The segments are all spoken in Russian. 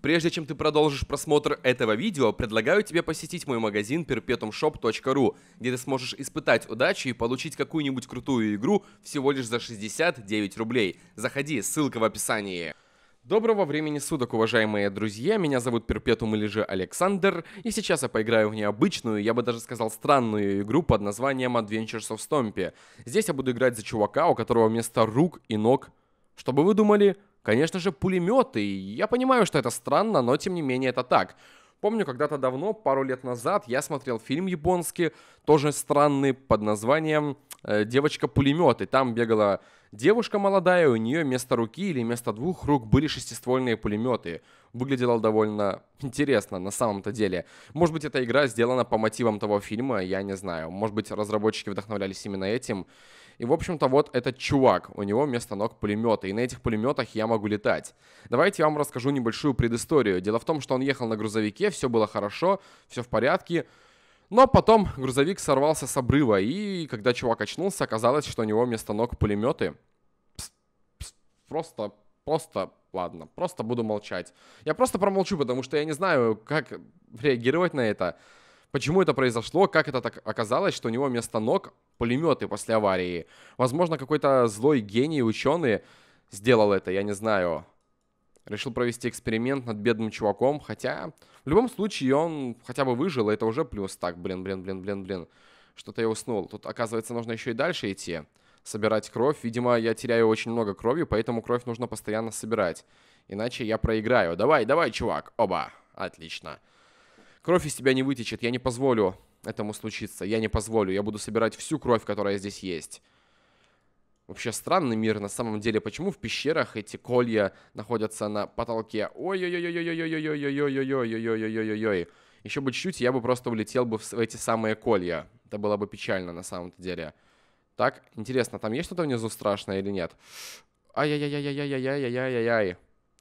Прежде чем ты продолжишь просмотр этого видео, предлагаю тебе посетить мой магазин perpetumshop.ru, где ты сможешь испытать удачу и получить какую-нибудь крутую игру всего лишь за 69 рублей. Заходи, ссылка в описании. Доброго времени суток, уважаемые друзья, меня зовут Перпетум или же Александр, и сейчас я поиграю в необычную, я бы даже сказал странную игру под названием Adventures of Stompy. Здесь я буду играть за чувака, у которого вместо рук и ног, чтобы вы думали, Конечно же, пулеметы. Я понимаю, что это странно, но тем не менее это так. Помню, когда-то давно, пару лет назад, я смотрел фильм японский, тоже странный, под названием э, «Девочка-пулемет». И там бегала Девушка молодая, у нее вместо руки или вместо двух рук были шестиствольные пулеметы. Выглядело довольно интересно на самом-то деле. Может быть, эта игра сделана по мотивам того фильма, я не знаю. Может быть, разработчики вдохновлялись именно этим. И, в общем-то, вот этот чувак, у него вместо ног пулеметы, и на этих пулеметах я могу летать. Давайте я вам расскажу небольшую предысторию. Дело в том, что он ехал на грузовике, все было хорошо, все в порядке, но потом грузовик сорвался с обрыва, и когда чувак очнулся, оказалось, что у него вместо ног пулеметы просто, просто, ладно, просто буду молчать. Я просто промолчу, потому что я не знаю, как реагировать на это. Почему это произошло, как это так оказалось, что у него вместо ног пулеметы после аварии. Возможно, какой-то злой гений, ученый сделал это, я не знаю. Решил провести эксперимент над бедным чуваком, хотя в любом случае он хотя бы выжил, и это уже плюс. Так, блин, блин, блин, блин, блин. Что-то я уснул. Тут, оказывается, нужно еще и дальше идти собирать кровь. Видимо, я теряю очень много крови, поэтому кровь нужно постоянно собирать. Иначе я проиграю. Давай, давай, чувак. Оба. Отлично. Кровь из тебя не вытечет. Я не позволю этому случиться. Я не позволю. Я буду собирать всю кровь, которая здесь есть. Вообще странный мир на самом деле. Почему в пещерах эти колья находятся на потолке? Ой-ой-ой-ой-ой-ой-ой-ой-ой-ой-ой-ой-ой-ой-ой-ой. ой, Еще бы чуть-чуть, я бы просто улетел бы в эти самые колья. Это было бы печально на самом деле. Так, интересно, там есть что-то внизу страшное или нет? Ай-яй-яй-яй-яй-яй-яй-яй-яй-яй.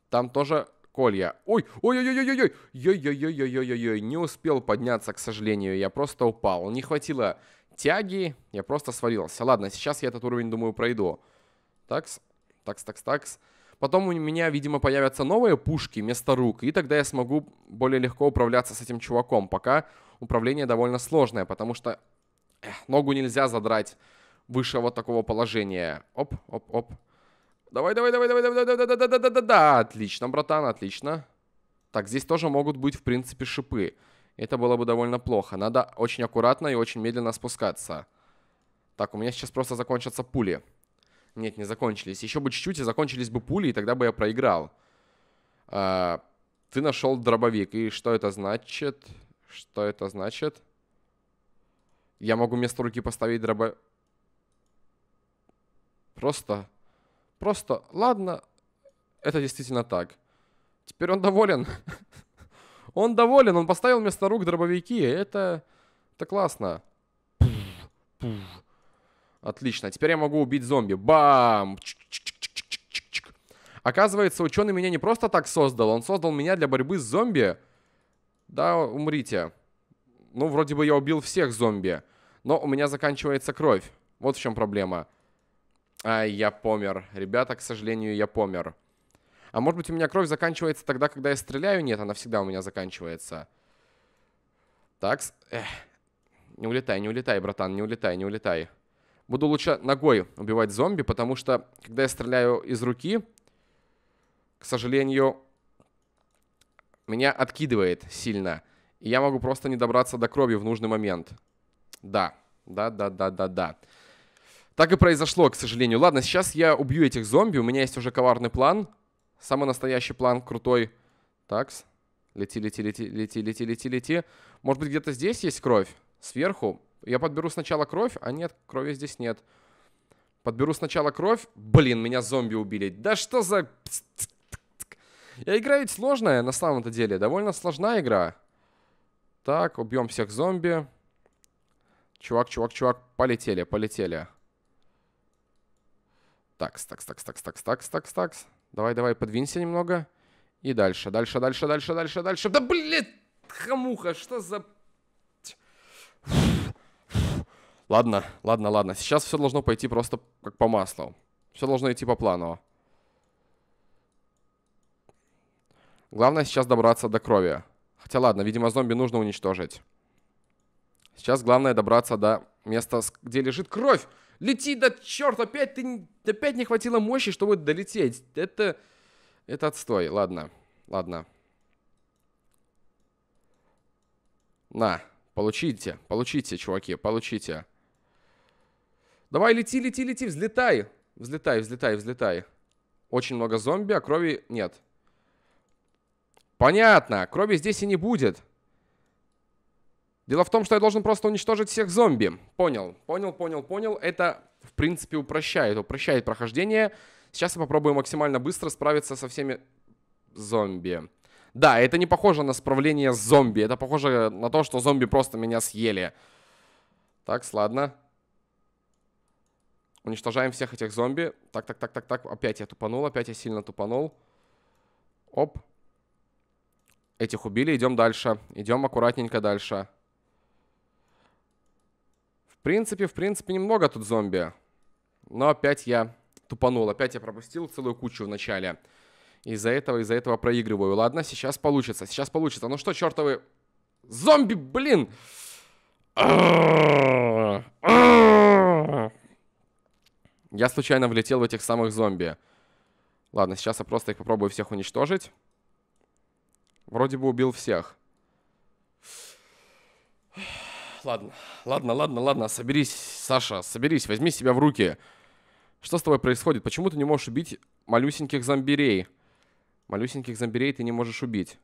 Там тоже колья. Ой, ой-ой-ой-ой-ой. Ой-ой-ой-ой-ой-ой-ой. Не успел подняться, к сожалению. Я просто упал. Не хватило тяги. Я просто свалился. Ладно, сейчас я этот уровень, думаю, пройду. Такс, такс, такс, такс. Потом у меня, видимо, появятся новые пушки вместо рук, и тогда я смогу более легко управляться с этим чуваком. Пока управление довольно сложное, потому что эх, ногу нельзя задрать выше вот такого положения. Оп, оп, оп. Давай, давай, давай, давай, давай, давай, давай, давай, давай, да, отлично, братан, отлично. Так, здесь тоже могут быть, в принципе, шипы. Это было бы довольно плохо. Надо очень аккуратно и очень медленно спускаться. Так, у меня сейчас просто закончатся пули. Нет, не закончились. Еще бы чуть-чуть, и закончились бы пули, и тогда бы я проиграл. А, ты нашел дробовик. И что это значит? Что это значит? Я могу вместо руки поставить дробовик. Просто, просто, ладно, это действительно так. Теперь он доволен. Он доволен, он поставил вместо рук дробовики. Это, это классно. Отлично, теперь я могу убить зомби. Бам! Оказывается, ученый меня не просто так создал. Он создал меня для борьбы с зомби. Да, умрите. Ну, вроде бы я убил всех зомби. Но у меня заканчивается кровь. Вот в чем проблема. А, я помер. Ребята, к сожалению, я помер. А может быть, у меня кровь заканчивается тогда, когда я стреляю? Нет, она всегда у меня заканчивается. Так, эх. Не улетай, не улетай, братан, не улетай, не улетай. Буду лучше ногой убивать зомби, потому что, когда я стреляю из руки, к сожалению, меня откидывает сильно. И я могу просто не добраться до крови в нужный момент. Да, да, да, да, да, да. Так и произошло, к сожалению. Ладно, сейчас я убью этих зомби. У меня есть уже коварный план. Самый настоящий план, крутой. Такс. Лети, лети, лети, лети, лети, лети, лети. Может быть, где-то здесь есть кровь? Сверху? Я подберу сначала кровь, а нет, крови здесь нет. Подберу сначала кровь. Блин, меня зомби убили. Да что за... Я играю ведь сложная, на самом-то деле. Довольно сложная игра. Так, убьем всех зомби. Чувак, чувак, чувак, полетели, полетели. Такс, такс, такс, такс, такс, такс, такс, такс. Давай, давай, подвинься немного. И дальше, дальше, дальше, дальше, дальше, дальше. Да, блядь, хамуха, что за... Ладно, ладно, ладно. Сейчас все должно пойти просто как по маслу. Все должно идти по плану. Главное сейчас добраться до крови. Хотя ладно, видимо, зомби нужно уничтожить. Сейчас главное добраться до места, где лежит кровь. Лети, да черт, опять ты... Опять не хватило мощи, чтобы долететь. Это... Это отстой. Ладно. Ладно. На. Получите. Получите, чуваки. Получите. Давай, лети, лети, лети. Взлетай. Взлетай, взлетай, взлетай. Очень много зомби, а крови нет. Понятно. Крови здесь и не будет. Дело в том, что я должен просто уничтожить всех зомби. Понял, понял, понял, понял. Это, в принципе, упрощает, упрощает прохождение. Сейчас я попробую максимально быстро справиться со всеми зомби. Да, это не похоже на справление с зомби. Это похоже на то, что зомби просто меня съели. Так, ладно. Уничтожаем всех этих зомби. Так, так, так, так, так. Опять я тупанул, опять я сильно тупанул. Оп. Этих убили, идем дальше. Идем аккуратненько дальше принципе, в принципе, немного тут зомби. Но опять я тупанул. Опять я пропустил целую кучу в начале. Из-за этого, из-за этого проигрываю. Ладно, сейчас получится, сейчас получится. Ну что, чертовы... Зомби, блин! Я случайно влетел в этих самых зомби. Ладно, сейчас я просто их попробую всех уничтожить. Вроде бы убил всех ладно, ладно, ладно, ладно, соберись, Саша, соберись, возьми себя в руки. Что с тобой происходит? Почему ты не можешь убить малюсеньких зомбирей? Малюсеньких зомбирей ты не можешь убить.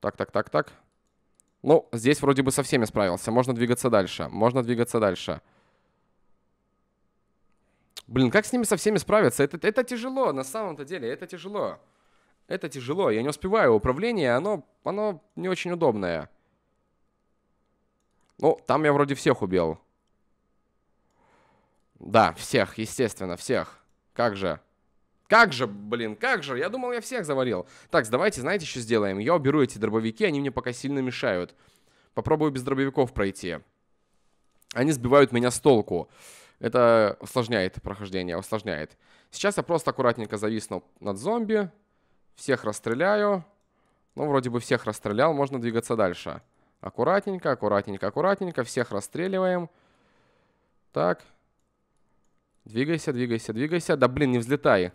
Так, так, так, так. Ну, здесь вроде бы со всеми справился. Можно двигаться дальше. Можно двигаться дальше. Блин, как с ними со всеми справиться? Это, это тяжело, на самом-то деле, это тяжело. Это тяжело, я не успеваю. Управление, оно, оно не очень удобное. Ну, там я вроде всех убил. Да, всех, естественно, всех. Как же? Как же, блин, как же? Я думал, я всех заварил. Так, давайте, знаете, что сделаем? Я уберу эти дробовики, они мне пока сильно мешают. Попробую без дробовиков пройти. Они сбивают меня с толку. Это усложняет прохождение, усложняет. Сейчас я просто аккуратненько зависну над зомби. Всех расстреляю. Ну, вроде бы всех расстрелял, можно двигаться дальше. Аккуратненько, аккуратненько, аккуратненько. Всех расстреливаем. Так. Двигайся, двигайся, двигайся. Да, блин, не взлетай.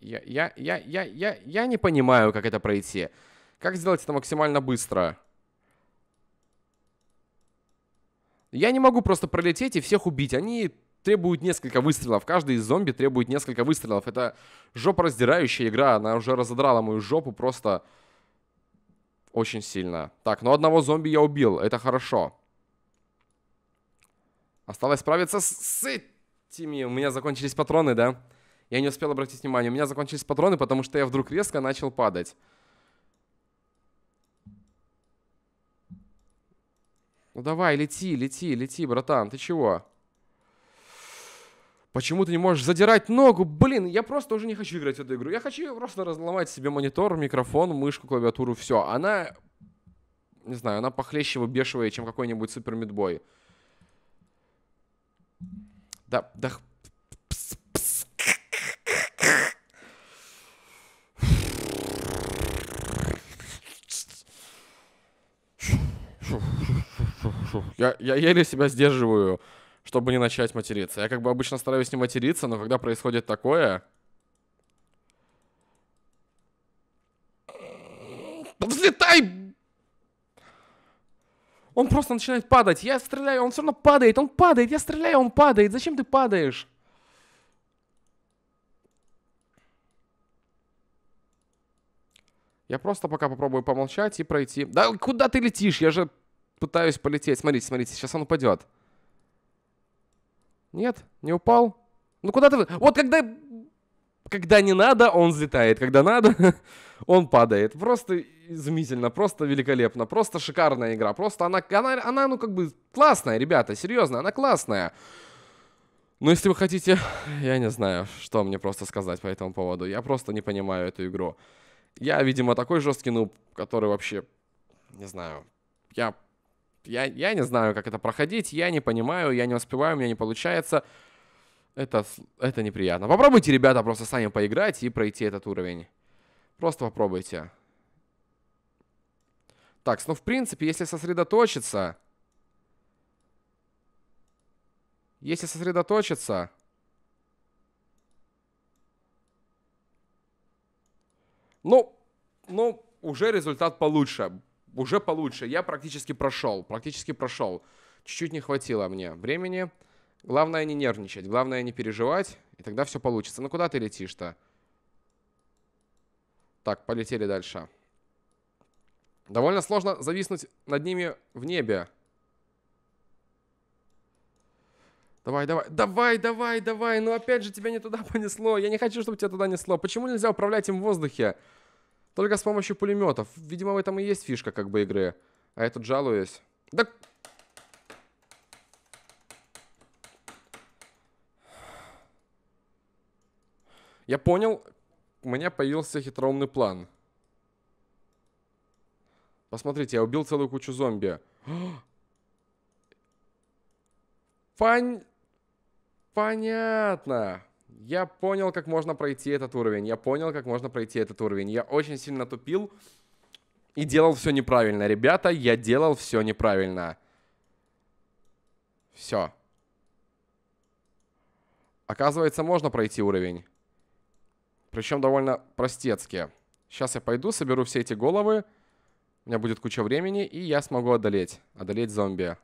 Я, я, я, я, я, я не понимаю, как это пройти. Как сделать это максимально быстро? Я не могу просто пролететь и всех убить. Они требует несколько выстрелов. Каждый из зомби требует несколько выстрелов. Это жопораздирающая игра. Она уже разодрала мою жопу просто очень сильно. Так, но ну одного зомби я убил. Это хорошо. Осталось справиться с, с этими. У меня закончились патроны, да? Я не успел обратить внимание. У меня закончились патроны, потому что я вдруг резко начал падать. Ну давай, лети, лети, лети, братан. Ты чего? Почему ты не можешь задирать ногу? Блин, я просто уже не хочу играть в эту игру. Я хочу просто разломать себе монитор, микрофон, мышку, клавиатуру, все. Она, не знаю, она похлеще выбешивает, чем какой-нибудь супер мидбой. Да, да... Я, я еле себя сдерживаю чтобы не начать материться. Я как бы обычно стараюсь не материться, но когда происходит такое... Взлетай! Он просто начинает падать. Я стреляю, он все равно падает. Он падает, я стреляю, он падает. Зачем ты падаешь? Я просто пока попробую помолчать и пройти. Да куда ты летишь? Я же пытаюсь полететь. Смотрите, смотрите, сейчас он упадет. Нет, не упал. Ну куда ты... Вот когда... Когда не надо, он взлетает. Когда надо, он падает. Просто изумительно, просто великолепно, просто шикарная игра. Просто она, она, она ну как бы классная, ребята, серьезно, она классная. Но ну, если вы хотите, я не знаю, что мне просто сказать по этому поводу. Я просто не понимаю эту игру. Я, видимо, такой жесткий нуб, который вообще, не знаю, я я, я не знаю, как это проходить, я не понимаю, я не успеваю, у меня не получается. Это, это неприятно. Попробуйте, ребята, просто сами поиграть и пройти этот уровень. Просто попробуйте. Так, ну, в принципе, если сосредоточиться... Если сосредоточиться... Ну, ну, уже результат получше уже получше. Я практически прошел, практически прошел. Чуть-чуть не хватило мне времени. Главное не нервничать, главное не переживать, и тогда все получится. Ну куда ты летишь-то? Так, полетели дальше. Довольно сложно зависнуть над ними в небе. Давай, давай, давай, давай, давай. ну опять же тебя не туда понесло. Я не хочу, чтобы тебя туда несло. Почему нельзя управлять им в воздухе? Только с помощью пулеметов. Видимо, в этом и есть фишка как бы игры. А я тут жалуюсь. Да... Я понял, у меня появился хитроумный план. Посмотрите, я убил целую кучу зомби. Пон... Понятно. Я понял, как можно пройти этот уровень. Я понял, как можно пройти этот уровень. Я очень сильно тупил и делал все неправильно. Ребята, я делал все неправильно. Все. Оказывается, можно пройти уровень. Причем довольно простецки. Сейчас я пойду, соберу все эти головы. У меня будет куча времени, и я смогу одолеть. Одолеть зомби.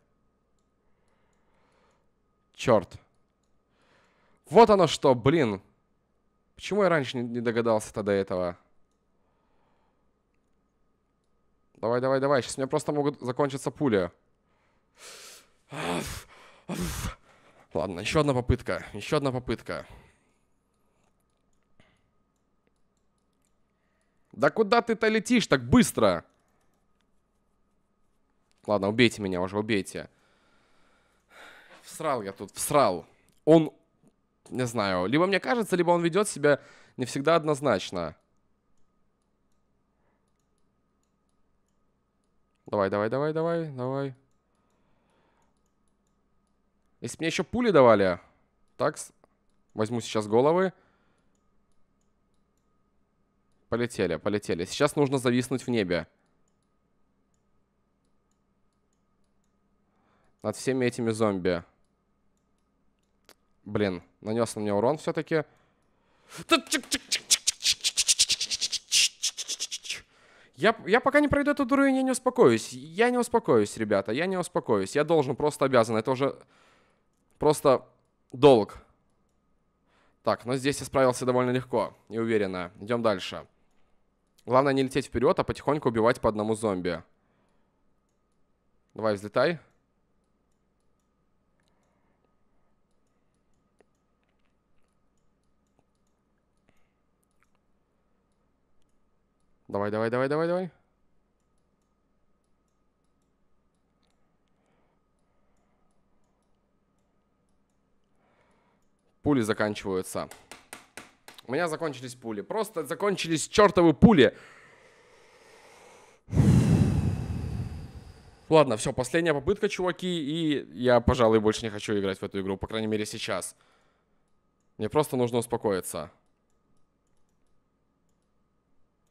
Черт. Вот оно что, блин. Почему я раньше не догадался-то до этого? Давай, давай, давай. Сейчас у меня просто могут закончиться пули. Ладно, еще одна попытка. Еще одна попытка. Да куда ты-то летишь так быстро? Ладно, убейте меня уже, убейте. Всрал я тут, всрал. Он не знаю. Либо мне кажется, либо он ведет себя не всегда однозначно. Давай, давай, давай, давай, давай. Если мне еще пули давали. Так, возьму сейчас головы. Полетели, полетели. Сейчас нужно зависнуть в небе. Над всеми этими зомби. Блин, нанес на меня урон все-таки. Я, я пока не пройду эту дуру, я не успокоюсь. Я не успокоюсь, ребята, я не успокоюсь. Я должен, просто обязан. Это уже просто долг. Так, но здесь я справился довольно легко и уверенно. Идем дальше. Главное не лететь вперед, а потихоньку убивать по одному зомби. Давай, взлетай. Давай, давай, давай, давай, давай. Пули заканчиваются. У меня закончились пули. Просто закончились чертовы пули. Ладно, все, последняя попытка, чуваки, и я, пожалуй, больше не хочу играть в эту игру, по крайней мере, сейчас. Мне просто нужно успокоиться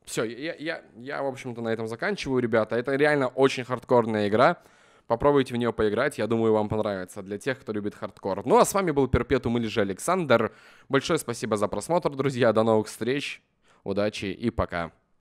все, я, я, я, в общем-то, на этом заканчиваю, ребята. Это реально очень хардкорная игра. Попробуйте в нее поиграть, я думаю, вам понравится для тех, кто любит хардкор. Ну а с вами был Перпетум или же Александр. Большое спасибо за просмотр, друзья. До новых встреч, удачи и пока.